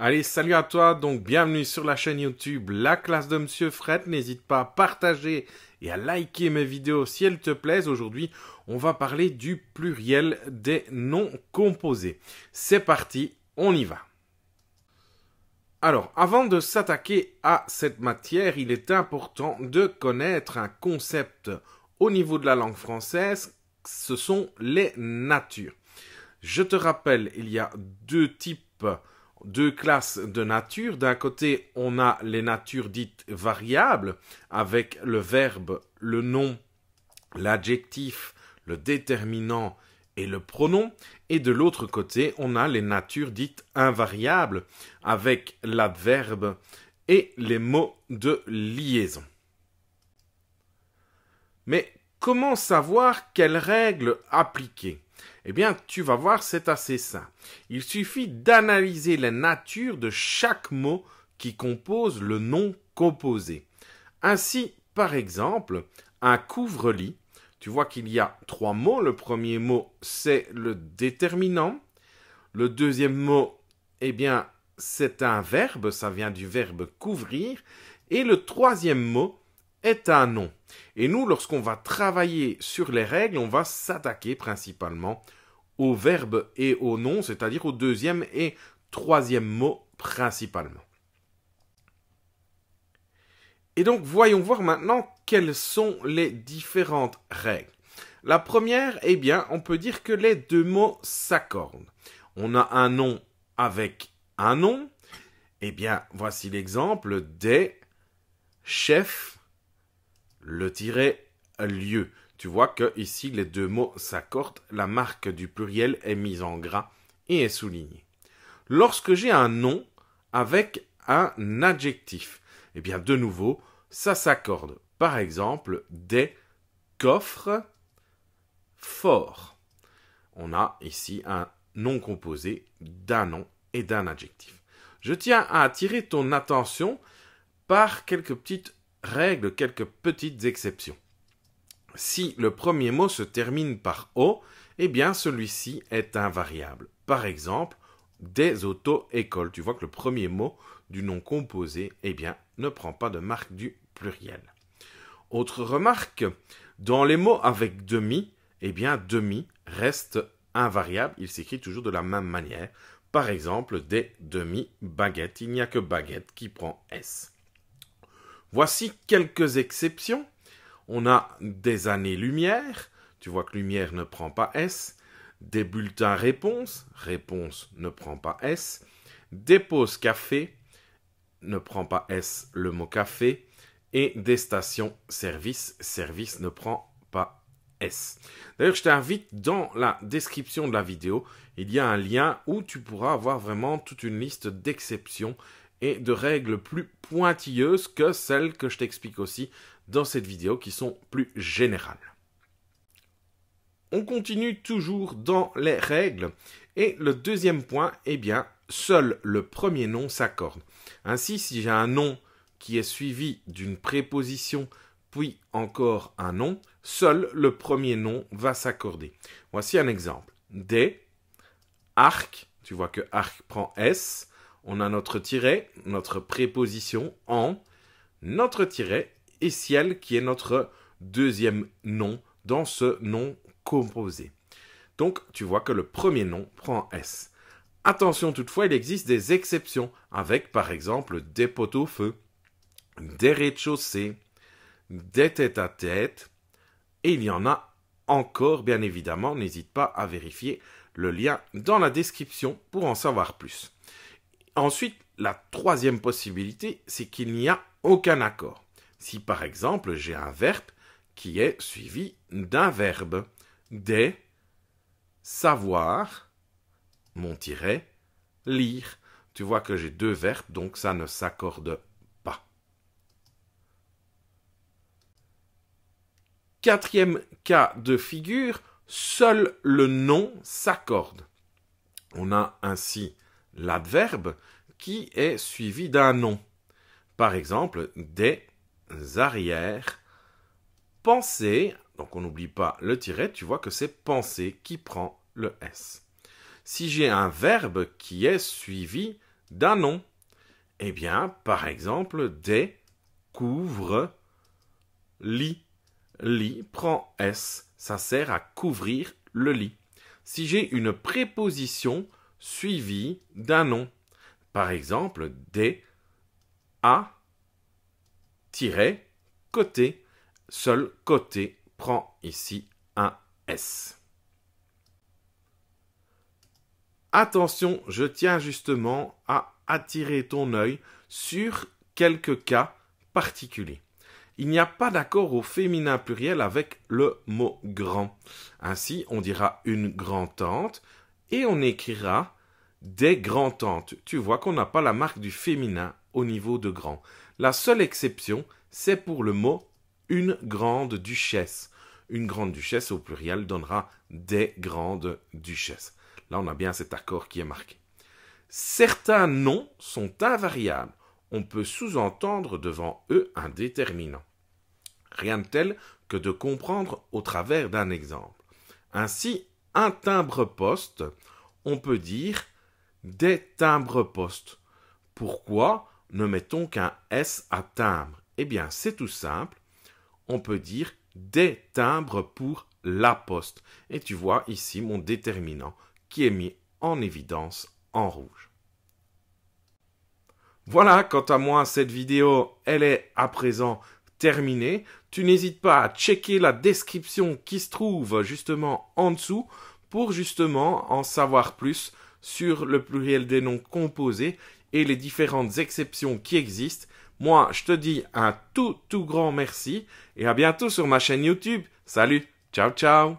Allez, salut à toi, donc bienvenue sur la chaîne YouTube La classe de Monsieur Fred. N'hésite pas à partager et à liker mes vidéos si elles te plaisent. Aujourd'hui, on va parler du pluriel des noms composés. C'est parti, on y va. Alors, avant de s'attaquer à cette matière, il est important de connaître un concept au niveau de la langue française, ce sont les natures. Je te rappelle, il y a deux types deux classes de nature. D'un côté, on a les natures dites variables, avec le verbe, le nom, l'adjectif, le déterminant et le pronom, et de l'autre côté, on a les natures dites invariables, avec l'adverbe et les mots de liaison. Mais comment savoir quelles règles appliquer eh bien, tu vas voir, c'est assez simple. Il suffit d'analyser la nature de chaque mot qui compose le nom composé. Ainsi, par exemple, un couvre-lit, tu vois qu'il y a trois mots. Le premier mot, c'est le déterminant. Le deuxième mot, eh bien, c'est un verbe, ça vient du verbe couvrir. Et le troisième mot, est un nom. Et nous, lorsqu'on va travailler sur les règles, on va s'attaquer principalement au verbes et au nom, c'est-à-dire au deuxième et troisième mot principalement. Et donc, voyons voir maintenant quelles sont les différentes règles. La première, eh bien, on peut dire que les deux mots s'accordent. On a un nom avec un nom. Eh bien, voici l'exemple des chefs le tiret lieu. Tu vois que ici les deux mots s'accordent, la marque du pluriel est mise en gras et est soulignée. Lorsque j'ai un nom avec un adjectif, eh bien de nouveau, ça s'accorde. Par exemple, des coffres forts. On a ici un nom composé d'un nom et d'un adjectif. Je tiens à attirer ton attention par quelques petites règle quelques petites exceptions. Si le premier mot se termine par O, eh bien celui-ci est invariable. Par exemple, des auto-écoles. Tu vois que le premier mot du nom composé, eh bien, ne prend pas de marque du pluriel. Autre remarque, dans les mots avec demi, eh bien, demi reste invariable. Il s'écrit toujours de la même manière. Par exemple, des demi-baguettes. Il n'y a que baguette qui prend S. Voici quelques exceptions. On a des années-lumière, tu vois que lumière ne prend pas S, des bulletins réponse, réponse ne prend pas S, des pauses café, ne prend pas S le mot café, et des stations service, service ne prend pas S. D'ailleurs, je t'invite dans la description de la vidéo, il y a un lien où tu pourras avoir vraiment toute une liste d'exceptions et de règles plus pointilleuses que celles que je t'explique aussi dans cette vidéo qui sont plus générales. On continue toujours dans les règles et le deuxième point, eh bien, seul le premier nom s'accorde. Ainsi, si j'ai un nom qui est suivi d'une préposition puis encore un nom, seul le premier nom va s'accorder. Voici un exemple. D, arc, tu vois que arc prend S, on a notre tiret, notre préposition en, notre tiret et ciel qui est notre deuxième nom dans ce nom composé. Donc tu vois que le premier nom prend S. Attention toutefois, il existe des exceptions avec par exemple des poteaux feu, des rez-de-chaussée, des têtes à tête, et il y en a encore bien évidemment, n'hésite pas à vérifier le lien dans la description pour en savoir plus. Ensuite, la troisième possibilité, c'est qu'il n'y a aucun accord. Si par exemple j'ai un verbe qui est suivi d'un verbe, des, savoir, mon tiret, lire. Tu vois que j'ai deux verbes, donc ça ne s'accorde pas. Quatrième cas de figure, seul le nom s'accorde. On a ainsi l'adverbe qui est suivi d'un nom. Par exemple, des arrières pensées. Donc on n'oublie pas le tiret, tu vois que c'est pensée qui prend le S. Si j'ai un verbe qui est suivi d'un nom, eh bien, par exemple, des couvre lit. Lit prend S. Ça sert à couvrir le lit. Si j'ai une préposition suivi d'un nom. Par exemple, des tiré, côté. Seul côté prend ici un S. Attention, je tiens justement à attirer ton œil sur quelques cas particuliers. Il n'y a pas d'accord au féminin pluriel avec le mot grand. Ainsi, on dira une grand-tante, et on écrira des grands-tantes. Tu vois qu'on n'a pas la marque du féminin au niveau de grand. La seule exception, c'est pour le mot une grande duchesse. Une grande duchesse au pluriel donnera des grandes duchesses. Là, on a bien cet accord qui est marqué. Certains noms sont invariables. On peut sous-entendre devant eux un déterminant. Rien de tel que de comprendre au travers d'un exemple. Ainsi, un timbre-poste, on peut dire des timbres poste. Pourquoi ne mettons qu'un S à timbre Eh bien, c'est tout simple. On peut dire des timbres pour la poste. Et tu vois ici mon déterminant qui est mis en évidence en rouge. Voilà, quant à moi, cette vidéo, elle est à présent terminée. Tu n'hésites pas à checker la description qui se trouve justement en dessous pour justement en savoir plus sur le pluriel des noms composés et les différentes exceptions qui existent. Moi, je te dis un tout tout grand merci et à bientôt sur ma chaîne YouTube. Salut, ciao ciao